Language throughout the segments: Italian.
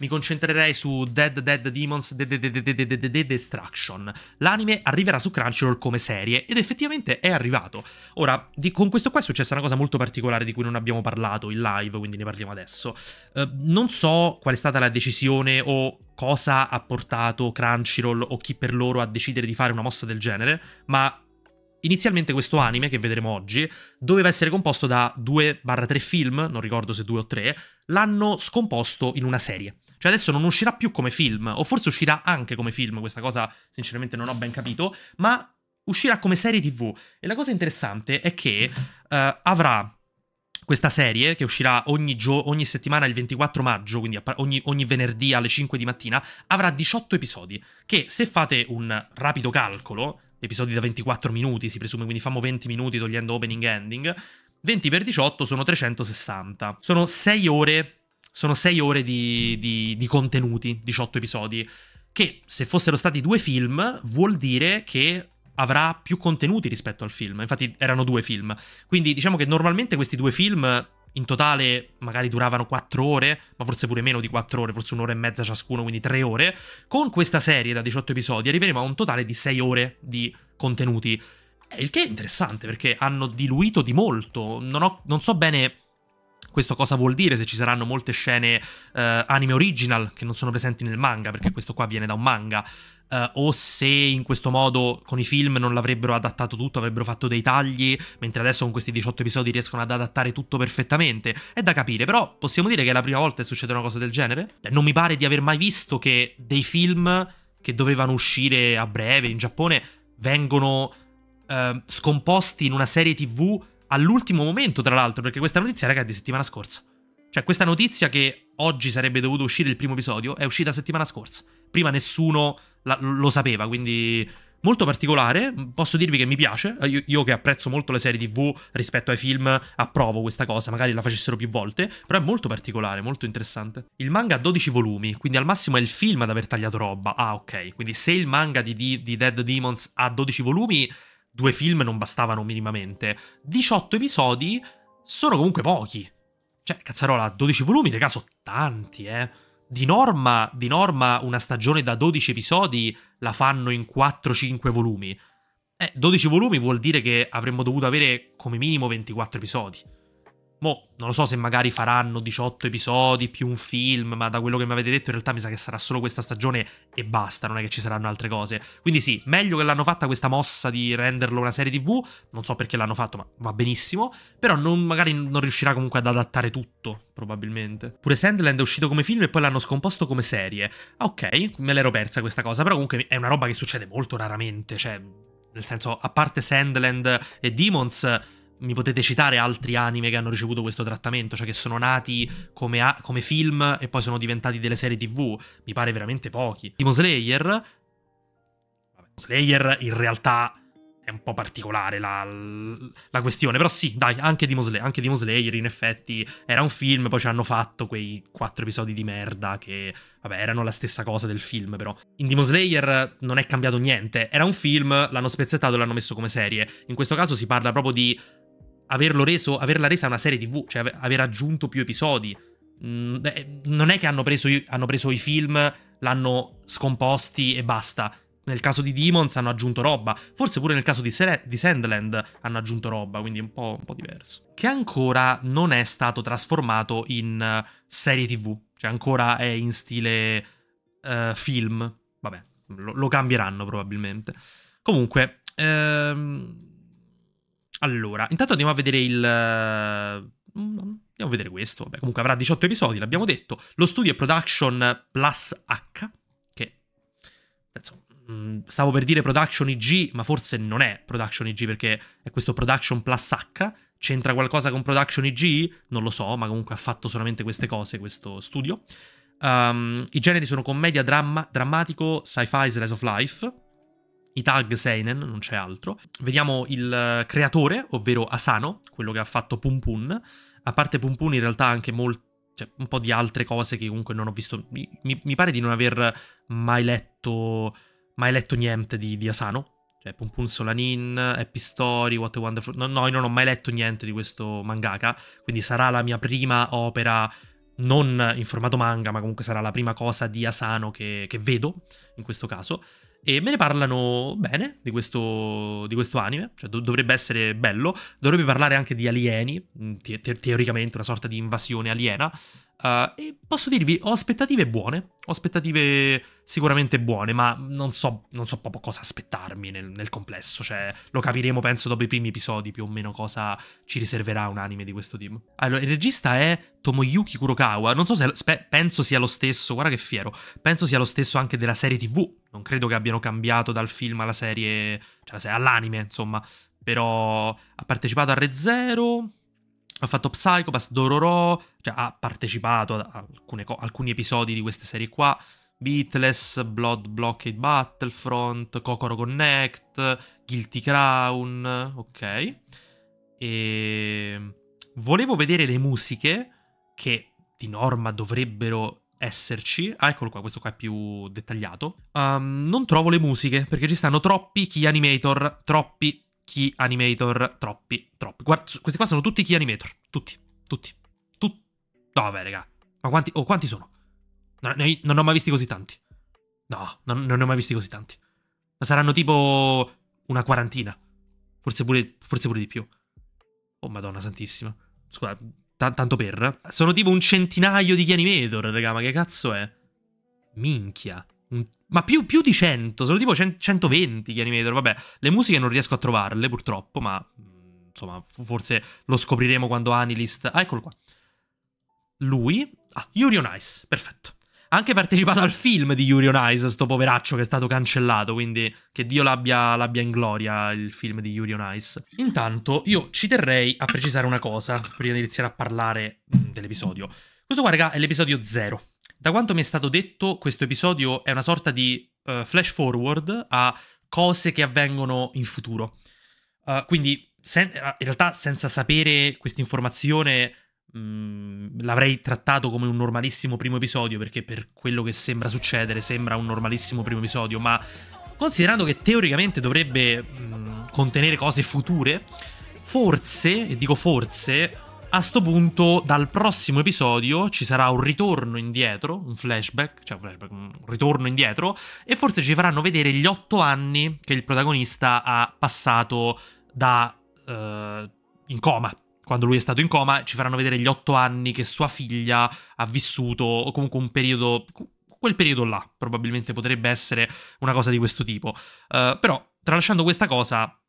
mi concentrerei su Dead Dead Demons The Destruction. L'anime arriverà su Crunchyroll come serie ed effettivamente è arrivato. Ora, di, con questo qua è successa una cosa molto particolare di cui non abbiamo parlato in live, quindi ne parliamo adesso. Uh, non so qual è stata la decisione o cosa ha portato Crunchyroll o chi per loro a decidere di fare una mossa del genere, ma Inizialmente questo anime, che vedremo oggi, doveva essere composto da 2-3 film, non ricordo se 2 o 3, l'hanno scomposto in una serie. Cioè adesso non uscirà più come film, o forse uscirà anche come film, questa cosa sinceramente non ho ben capito, ma uscirà come serie TV. E la cosa interessante è che uh, avrà questa serie che uscirà ogni, ogni, settimana il 24 maggio, quindi ogni, ogni, venerdì alle 5 di mattina, avrà 18 episodi, che se fate un rapido calcolo, episodi da 24 minuti si presume, quindi famo 20 minuti togliendo opening e ending, 20 per 18 sono 360, sono 6 ore sono 6 ore di, di, di contenuti, 18 episodi, che se fossero stati due film vuol dire che avrà più contenuti rispetto al film, infatti erano due film, quindi diciamo che normalmente questi due film in totale magari duravano 4 ore, ma forse pure meno di 4 ore, forse un'ora e mezza ciascuno, quindi tre ore. Con questa serie da 18 episodi arriveremo a un totale di 6 ore di contenuti. Eh, il che è interessante perché hanno diluito di molto. Non, ho, non so bene questo cosa vuol dire se ci saranno molte scene eh, anime original che non sono presenti nel manga, perché questo qua viene da un manga. Uh, o se in questo modo con i film non l'avrebbero adattato tutto, avrebbero fatto dei tagli, mentre adesso con questi 18 episodi riescono ad adattare tutto perfettamente. È da capire, però possiamo dire che è la prima volta che succede una cosa del genere? Beh, cioè, non mi pare di aver mai visto che dei film che dovevano uscire a breve in Giappone vengono uh, scomposti in una serie TV all'ultimo momento, tra l'altro, perché questa notizia, raga, è di settimana scorsa. Cioè, questa notizia che oggi sarebbe dovuto uscire il primo episodio è uscita settimana scorsa. Prima nessuno la, lo sapeva, quindi molto particolare. Posso dirvi che mi piace. Io, io, che apprezzo molto le serie TV rispetto ai film, approvo questa cosa. Magari la facessero più volte. Però è molto particolare, molto interessante. Il manga ha 12 volumi, quindi al massimo è il film ad aver tagliato roba. Ah, ok. Quindi se il manga di, di Dead Demons ha 12 volumi due film non bastavano minimamente. 18 episodi sono comunque pochi. Cioè, cazzarola, 12 volumi, raga, sono tanti, eh. Di norma, di norma, una stagione da 12 episodi la fanno in 4-5 volumi. Eh, 12 volumi vuol dire che avremmo dovuto avere come minimo 24 episodi. Mo, non lo so se magari faranno 18 episodi più un film, ma da quello che mi avete detto in realtà mi sa che sarà solo questa stagione e basta, non è che ci saranno altre cose. Quindi sì, meglio che l'hanno fatta questa mossa di renderlo una serie TV, non so perché l'hanno fatto, ma va benissimo, però non, magari non riuscirà comunque ad adattare tutto, probabilmente. Pure Sandland è uscito come film e poi l'hanno scomposto come serie. Ah, ok, me l'ero persa questa cosa, però comunque è una roba che succede molto raramente, cioè nel senso, a parte Sandland e Demons mi potete citare altri anime che hanno ricevuto questo trattamento, cioè che sono nati come, come film e poi sono diventati delle serie tv. Mi pare veramente pochi. Demon Slayer. Vabbè, Slayer in realtà è un po' particolare la, la questione, però sì, dai, anche Demon, Slayer, anche Demon Slayer in effetti era un film, poi ci hanno fatto quei quattro episodi di merda che, vabbè, erano la stessa cosa del film, però. In Demon Slayer non è cambiato niente, era un film, l'hanno spezzettato e l'hanno messo come serie. In questo caso si parla proprio di averlo reso, averla resa una serie TV, cioè aver aggiunto più episodi. Mm, non è che hanno preso, hanno preso i film, l'hanno scomposti e basta. Nel caso di Demons hanno aggiunto roba, forse pure nel caso di, Sere- di Sandland hanno aggiunto roba, quindi è un po', un po', diverso. Che ancora non è stato trasformato in eh, serie TV, cioè ancora è in stile uh, film. Vabbè, lo, lo cambieranno probabilmente. Comunque, ehm, allora, intanto andiamo a vedere il... Mm, andiamo a vedere questo, Vabbè, comunque avrà 18 episodi, l'abbiamo detto. Lo studio è Production Plus H, che... Insomma, stavo per dire Production IG, ma forse non è Production IG perché è questo Production Plus H. C'entra qualcosa con Production IG? Non lo so, ma comunque ha fatto solamente queste cose questo studio. Um, I generi sono commedia, dramma, drammatico, sci-fi, slice of life i tag Seinen, non c'è altro. Vediamo il eh, creatore, ovvero Asano, quello che ha fatto Pum Pum. A parte Pum Pum in realtà anche molto cioè, un po' di altre cose che comunque non ho visto. Mi, mi pare di non aver mai letto, mai letto niente di, di, Asano. Cioè, Pum Pum Solanin, Happy Story, What a Wonderful... No, no, io non ho mai letto niente di questo mangaka, quindi sarà la mia prima opera, non in formato manga, ma comunque sarà la prima cosa di Asano che, che vedo, in questo caso. E me ne parlano bene di questo, di questo anime, cioè do- dovrebbe essere bello, dovrebbe parlare anche di alieni, mm, te- teoricamente una sorta di invasione aliena, Uh, e posso dirvi, ho aspettative buone, ho aspettative sicuramente buone, ma non so, non so proprio cosa aspettarmi nel, nel, complesso, cioè lo capiremo penso dopo i primi episodi più o meno cosa ci riserverà un anime di questo tipo. Allora, il regista è Tomoyuki Kurokawa, non so se penso sia lo stesso, guarda che fiero, penso sia lo stesso anche della serie TV, non credo che abbiano cambiato dal film alla serie, cioè all'anime, insomma, però ha partecipato a Re Zero ha fatto Psychopass, Dororo, cioè ha partecipato ad co- alcuni episodi di queste serie qua, Beatless, Blood Blockade Battlefront, Kokoro Connect, Guilty Crown, ok. E ehm, volevo vedere le musiche che di norma dovrebbero esserci. Ah, eccolo qua, questo qua è più dettagliato. Um, non trovo le musiche perché ci stanno troppi key animator, troppi key animator troppi, troppi. Guarda, questi qua sono tutti key animator, tutti, tutti, tutti. No, vabbè, raga. Ma quanti, oh, quanti sono? Non, ne, non ho mai visti così tanti. No, non, non, ne ho mai visti così tanti. Ma saranno tipo una quarantina. Forse pure, forse pure di più. Oh, madonna santissima. Scusa, tanto per. Sono tipo un centinaio di key animator, raga, ma che cazzo è? Minchia. Un ma più, più, di 100, sono tipo 100, 120 gli animator, vabbè, le musiche non riesco a trovarle purtroppo, ma insomma, forse lo scopriremo quando Anilist... Ah, eccolo qua. Lui... Ah, Yuri on Ice, perfetto. Ha anche partecipato al film di Yuri on Ice, sto poveraccio che è stato cancellato, quindi che Dio l'abbia, in gloria il film di Yuri on Ice. Intanto io ci terrei a precisare una cosa, prima di iniziare a parlare dell'episodio. Questo qua, raga, è l'episodio 0 da quanto mi è stato detto, questo episodio è una sorta di uh, flash forward a cose che avvengono in futuro. Uh, quindi, sen- eh, in realtà, senza sapere questa informazione, mm, l'avrei trattato come un normalissimo primo episodio, perché per quello che sembra succedere, sembra un normalissimo primo episodio, ma considerando che teoricamente dovrebbe mh, mm, contenere cose future, forse, e dico forse, a sto punto, dal prossimo episodio ci sarà un ritorno indietro, un flashback, cioè un, flashback, un ritorno indietro, e forse ci faranno vedere gli otto anni che il protagonista ha passato da... Uh, in coma, quando lui è stato in coma, ci faranno vedere gli otto anni che sua figlia ha vissuto, o comunque un periodo, quel periodo là, probabilmente potrebbe essere una cosa di questo tipo. Uh, però, tralasciando questa cosa,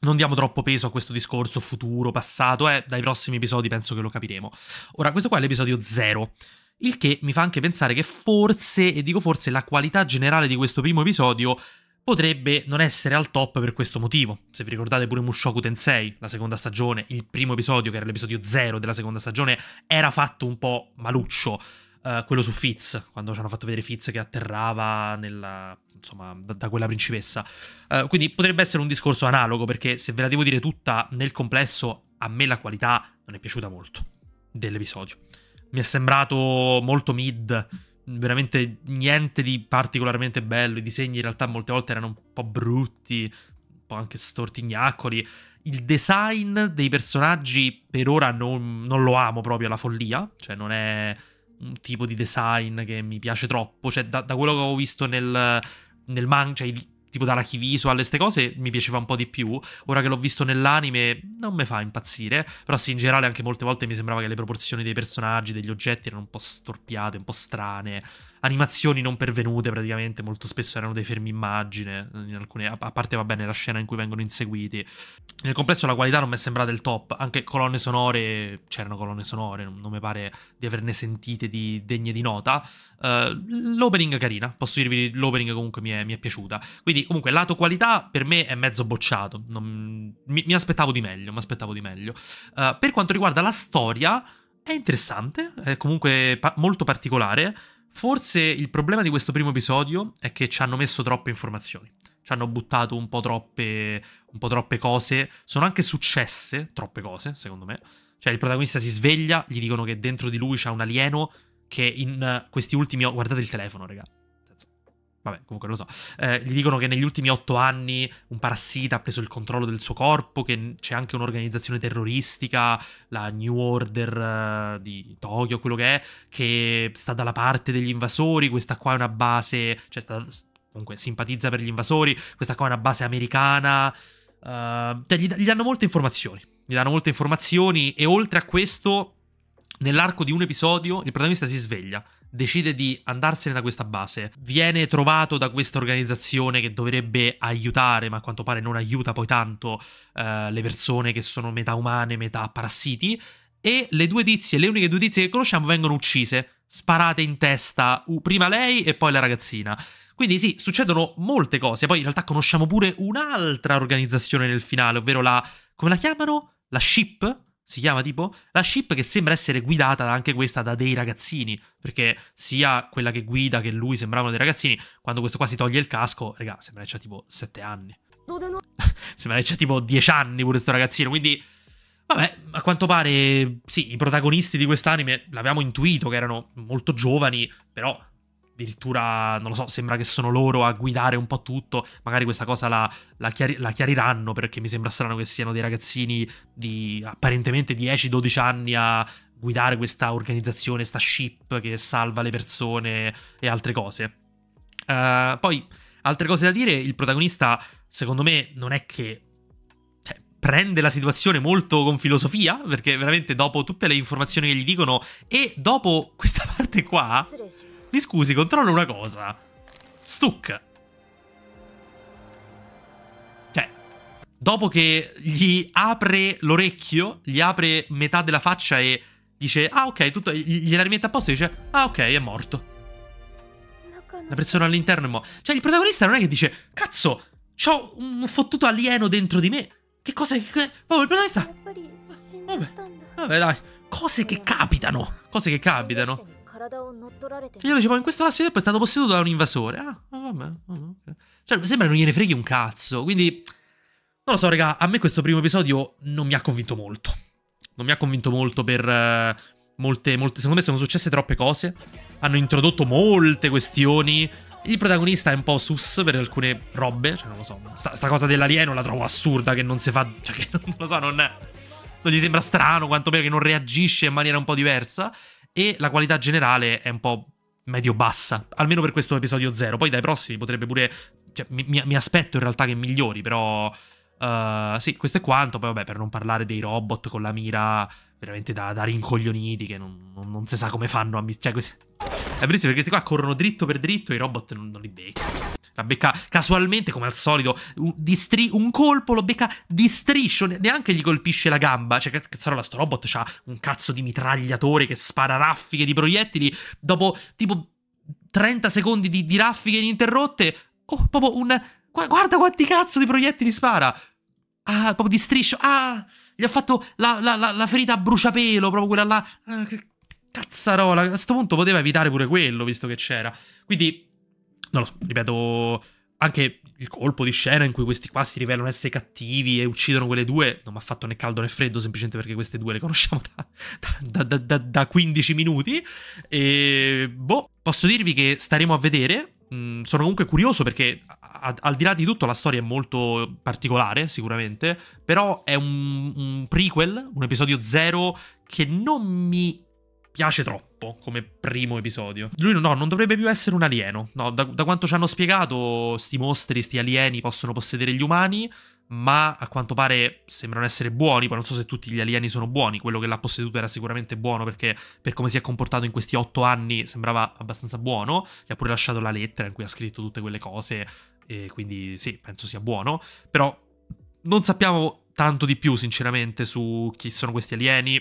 non diamo troppo peso a questo discorso futuro, passato, eh, dai prossimi episodi penso che lo capiremo. Ora, questo qua è l'episodio 0, il che mi fa anche pensare che forse, e dico forse, la qualità generale di questo primo episodio potrebbe non essere al top per questo motivo. Se vi ricordate pure Mushoku Tensei, la seconda stagione, il primo episodio, che era l'episodio 0 della seconda stagione, era fatto un po' maluccio. Eh, quello su Fitz, quando ci hanno fatto vedere Fitz che atterrava nella, insomma, da, da, quella principessa. Uh, quindi potrebbe essere un discorso analogo, perché se ve la devo dire tutta, nel complesso a me la qualità non è piaciuta molto dell'episodio. Mi è sembrato molto mid, veramente niente di particolarmente bello. I disegni in realtà molte volte erano un po' brutti, un po' anche stortignaccoli. Il design dei personaggi per ora non, non lo amo proprio alla follia, cioè non è un tipo di design che mi piace troppo, cioè da, da quello che ho visto nel, nel manga, cioè tipo dall'archiviso alle ste cose mi piaceva un po' di più, ora che l'ho visto nell'anime non mi fa impazzire, però sì in generale anche molte volte mi sembrava che le proporzioni dei personaggi, degli oggetti erano un po' storpiate, un po' strane, animazioni non pervenute praticamente, molto spesso erano dei fermi immagine, alcune, a parte va bene la scena in cui vengono inseguiti. Nel complesso la qualità non mi è sembrata del top, anche colonne sonore, c'erano colonne sonore, non, non mi pare di averne sentite di degne di nota. Uh, l'opening carina, posso dirvi l'opening comunque mi è, mi è, piaciuta. Quindi comunque lato qualità per me è mezzo bocciato, non, mi, mi, aspettavo di meglio, mi aspettavo di meglio. Uh, per quanto riguarda la storia... È interessante, è comunque pa molto particolare. Forse il problema di questo primo episodio è che ci hanno messo troppe informazioni. Ci hanno buttato un po' troppe, un po troppe cose. Sono anche successe troppe cose, secondo me. Cioè, il protagonista si sveglia, gli dicono che dentro di lui c'è un alieno che in questi ultimi... Guardate il telefono, raga. Vabbè, comunque lo so. Eh, gli dicono che negli ultimi otto anni un parassita ha preso il controllo del suo corpo, che c'è anche un'organizzazione terroristica, la New Order eh, di Tokyo, quello che è, che sta dalla parte degli invasori. Questa qua è una base, cioè sta, comunque simpatizza per gli invasori. Questa qua è una base americana. Uh, cioè gli, gli danno molte informazioni. Gli danno molte informazioni e oltre a questo, nell'arco di un episodio, il protagonista si sveglia decide di andarsene da questa base. Viene trovato da questa organizzazione che dovrebbe aiutare, ma a quanto pare non aiuta poi tanto eh, le persone che sono metà umane, metà parassiti. E le due tizie, le uniche due tizie che conosciamo, vengono uccise, sparate in testa, prima lei e poi la ragazzina. Quindi sì, succedono molte cose. Poi in realtà conosciamo pure un'altra organizzazione nel finale, ovvero la... come la chiamano? La SHIP? si chiama tipo la ship che sembra essere guidata anche questa da dei ragazzini, perché sia quella che guida che lui sembravano dei ragazzini, quando questo qua si toglie il casco, raga, sembra che c'ha tipo 7 anni. sembra che c'ha tipo 10 anni pure questo ragazzino, quindi vabbè, a quanto pare sì, i protagonisti di quest'anime l'avevamo intuito che erano molto giovani, però addirittura, non lo so, sembra che sono loro a guidare un po' tutto, magari questa cosa la, la, chiari, la chiariranno perché mi sembra strano che siano dei ragazzini di apparentemente 10-12 anni a guidare questa organizzazione, sta ship che salva le persone e altre cose. Uh, poi, altre cose da dire, il protagonista secondo me non è che cioè, prende la situazione molto con filosofia, perché veramente dopo tutte le informazioni che gli dicono e dopo questa parte qua... Mi scusi, controllo una cosa. Stuck. Cioè, dopo che gli apre l'orecchio, gli apre metà della faccia e dice, ah ok, tutto, gliela rimette a posto e dice, ah ok, è morto. La persona all'interno è morta. Cioè, il protagonista non è che dice, cazzo, c'ho un fottuto alieno dentro di me. Che cosa... è? Oh, il protagonista... Vabbè, vabbè dai. Cose che capitano. Cose che capitano. Io lo dicevo in questo lasso di tempo è stato posseduto da un invasore. Ah, oh, vabbè. vabbè. Oh, cioè, sembra che non gliene freghi un cazzo. Quindi, non lo so, raga. A me questo primo episodio non mi ha convinto molto. Non mi ha convinto molto per eh, molte, molte. Secondo me sono successe troppe cose. Hanno introdotto molte questioni. Il protagonista è un po' sus per alcune robe. Cioè, non lo so. Sta, sta cosa dell'alieno la trovo assurda. Che non si fa. Cioè, che non lo so, non. È non gli sembra strano, quantomeno che non reagisce in maniera un po' diversa e la qualità generale è un po' medio-bassa, almeno per questo episodio 0. Poi dai prossimi potrebbe pure... Cioè, mi, mi aspetto in realtà che migliori, però... Uh, sì, questo è quanto. Poi, vabbè, per non parlare dei robot con la mira veramente da, da rincoglioniti che non, non, non, si sa come fanno a Cioè, questi... È bellissimo perché questi qua corrono dritto per dritto e i robot non, non li becca. La becca casualmente, come al solito, un, un colpo lo becca di striscio, neanche gli colpisce la gamba. Cioè, cazzarola, sto robot c'ha un cazzo di mitragliatore che spara raffiche di proiettili. Dopo, tipo, 30 secondi di, di raffiche ininterrotte, oh, proprio un... Guarda quanti cazzo di proiettili spara! Ah, proprio di striscio, ah... Gli ha fatto la, la, la, la ferita a bruciapelo, proprio quella là. Ah, che cazzarola. A questo punto poteva evitare pure quello, visto che c'era. Quindi, non lo so, ripeto, anche il colpo di scena in cui questi qua si rivelano essere cattivi e uccidono quelle due non mi ha fatto né caldo né freddo, semplicemente perché queste due le conosciamo da, da, da, da 15 minuti. E boh, posso dirvi che staremo a vedere mh, mm, sono comunque curioso perché a, al di là di tutto la storia è molto particolare, sicuramente, però è un, un prequel, un episodio zero che non mi piace troppo come primo episodio. Lui no, non dovrebbe più essere un alieno. No, da, da quanto ci hanno spiegato, sti mostri, sti alieni possono possedere gli umani ma a quanto pare sembrano essere buoni, poi non so se tutti gli alieni sono buoni, quello che l'ha posseduto era sicuramente buono perché per come si è comportato in questi otto anni sembrava abbastanza buono, gli ha pure lasciato la lettera in cui ha scritto tutte quelle cose, e quindi sì, penso sia buono, però non sappiamo tanto di più sinceramente su chi sono questi alieni,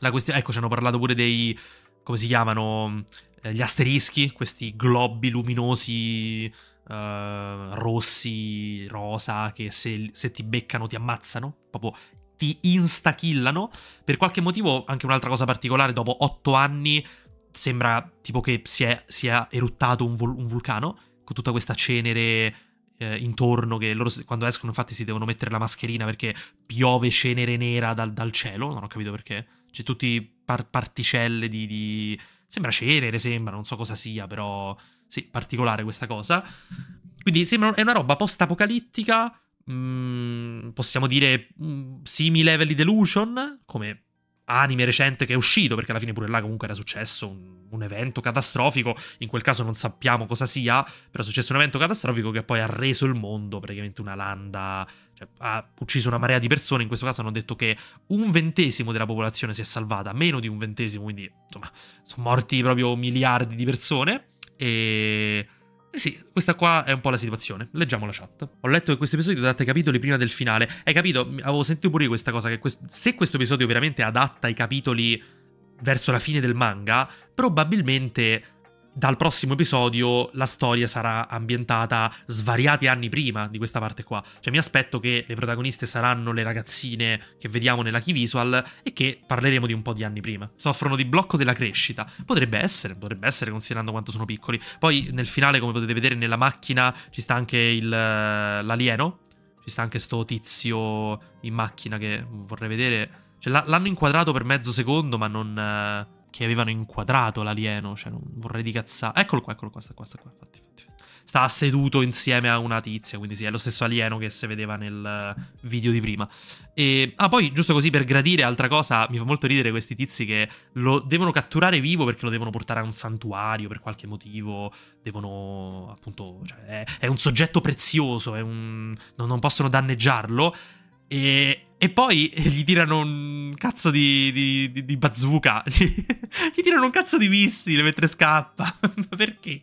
ecco ci hanno parlato pure dei, come si chiamano, eh, gli asterischi, questi globi luminosi Ehm, rossi, rosa, che se, se ti beccano ti ammazzano, proprio ti instakillano. Per qualche motivo, anche un'altra cosa particolare, dopo otto anni sembra tipo che sia, sia eruttato un, un, vulcano, con tutta questa cenere eh, intorno, che loro quando escono infatti si devono mettere la mascherina perché piove cenere nera dal, dal cielo, non ho capito perché. C'è tutti par particelle di, di... Sembra cenere, sembra, non so cosa sia, però... Sì, particolare questa cosa. Quindi sembra, è una roba post-apocalittica, mh, mm, possiamo dire mh, mm, simile Level Delusion, come anime recente che è uscito, perché alla fine pure là comunque era successo un, un, evento catastrofico, in quel caso non sappiamo cosa sia, però è successo un evento catastrofico che poi ha reso il mondo praticamente una landa, cioè ha ucciso una marea di persone, in questo caso hanno detto che un ventesimo della popolazione si è salvata, meno di un ventesimo, quindi insomma sono morti proprio miliardi di persone. E... Eh sì, questa qua è un po' la situazione. Leggiamo la chat. Ho letto che questo episodio adatta i capitoli prima del finale. Hai capito? Avevo sentito pure questa cosa, che quest se questo episodio veramente adatta i capitoli verso la fine del manga, probabilmente dal prossimo episodio la storia sarà ambientata svariati anni prima di questa parte qua. Cioè mi aspetto che le protagoniste saranno le ragazzine che vediamo nella key visual e che parleremo di un po' di anni prima. Soffrono di blocco della crescita. Potrebbe essere, potrebbe essere considerando quanto sono piccoli. Poi nel finale, come potete vedere, nella macchina ci sta anche eh, l'alieno. Ci sta anche sto tizio in macchina che vorrei vedere. Cioè l'hanno inquadrato per mezzo secondo ma non eh, che avevano inquadrato l'alieno, cioè non vorrei di cazzare. Eccolo qua, eccolo qua, sta qua, sta qua, infatti, infatti. Sta seduto insieme a una tizia, quindi sì, è lo stesso alieno che si vedeva nel eh, video di prima. E, ah, poi, giusto così per gradire, altra cosa, mi fa molto ridere questi tizi che lo devono catturare vivo perché lo devono portare a un santuario per qualche motivo, devono, appunto, cioè, è, è un soggetto prezioso, un, non, non possono danneggiarlo, e, e poi gli tirano un cazzo di, di, di, di bazooka. gli tirano un cazzo di missile mentre scappa. Ma perché?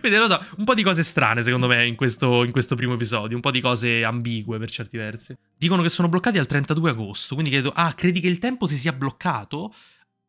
Quindi non so, un po' di cose strane secondo me in questo, in questo, primo episodio, un po' di cose ambigue per certi versi. Dicono che sono bloccati al 32 agosto, quindi chiedo, ah, credi che il tempo si sia bloccato?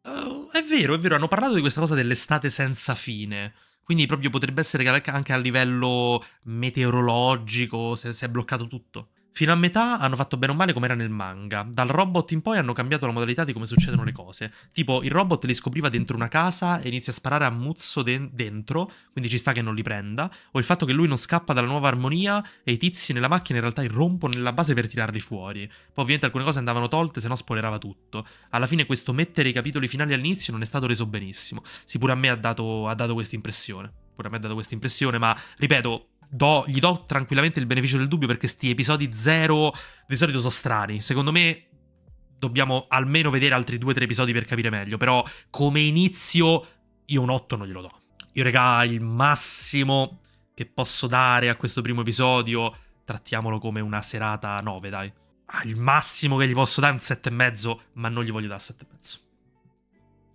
Uh, è vero, è vero, hanno parlato di questa cosa dell'estate senza fine. Quindi proprio potrebbe essere che anche a livello meteorologico si è bloccato tutto. Fino a metà hanno fatto bene o male come era nel manga. Dal robot in poi hanno cambiato la modalità di come succedono le cose. Tipo, il robot li scopriva dentro una casa e inizia a sparare a muzzo de- dentro, quindi ci sta che non li prenda. O il fatto che lui non scappa dalla nuova armonia e i tizi nella macchina in realtà irrompono nella base per tirarli fuori. Poi ovviamente alcune cose andavano tolte, se no spoilerava tutto. Alla fine questo mettere i capitoli finali all'inizio non è stato reso benissimo. Sì, pure a me ha dato, ha dato questa impressione. Pure a me ha dato questa impressione, ma ripeto, do, gli do tranquillamente il beneficio del dubbio perché sti episodi zero di solito sono strani. Secondo me dobbiamo almeno vedere altri due o tre episodi per capire meglio, però come inizio io un 8 non glielo do. Io regà il massimo che posso dare a questo primo episodio, trattiamolo come una serata 9 dai. Ah, il massimo che gli posso dare è un 7,5, ma non gli voglio dare 7,5.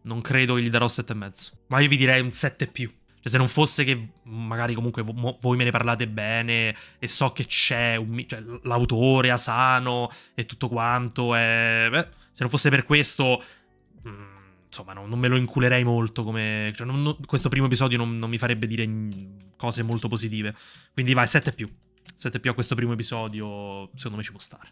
Non credo che gli darò 7,5. Ma io vi direi un 7 più. Cioè, se non fosse che magari comunque voi me ne parlate bene e so che c'è cioè, l'autore Asano e tutto quanto, è, beh, se non fosse per questo, mm, insomma, no, non me lo inculerei molto. Come, cioè, non, non, questo primo episodio non, non, mi farebbe dire cose molto positive. Quindi vai, 7 più. 7 più a questo primo episodio, secondo me ci può stare.